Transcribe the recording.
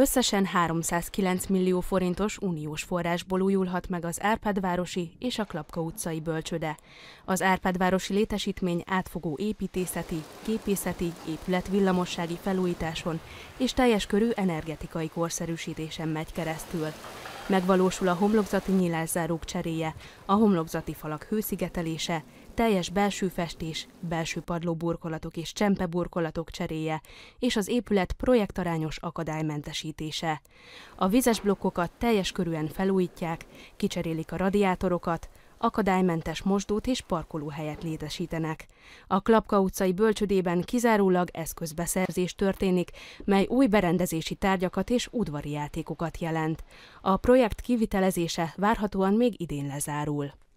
Összesen 309 millió forintos uniós forrásból újulhat meg az Árpádvárosi és a Klapka utcai bölcsöde. Az Árpádvárosi létesítmény átfogó építészeti, képészeti, épületvillamossági felújításon és teljes körű energetikai korszerűsítésen megy keresztül. Megvalósul a homlokzati nyilászárók cseréje, a homlokzati falak hőszigetelése, teljes belső festés, belső padlóburkolatok és csempeburkolatok cseréje, és az épület projektarányos akadálymentesítése. A vizes blokkokat teljes körűen felújítják, kicserélik a radiátorokat, akadálymentes mosdót és parkolóhelyet létesítenek. A Klapka utcai bölcsödében kizárólag eszközbeszerzés történik, mely új berendezési tárgyakat és udvari játékokat jelent. A projekt kivitelezése várhatóan még idén lezárul.